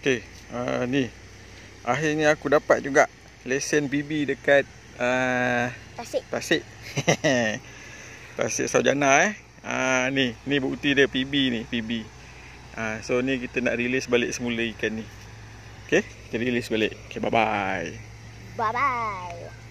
Okey, uh, ni. Akhirnya aku dapat juga lesen BB dekat uh, Tasik. Tasik. Tasik Sarjana eh. Uh, ni, ni bukti dia PB ni, PB. Uh, so ni kita nak release balik semula ikan ni. Okey, kita release balik. Okey, bye-bye. Bye-bye.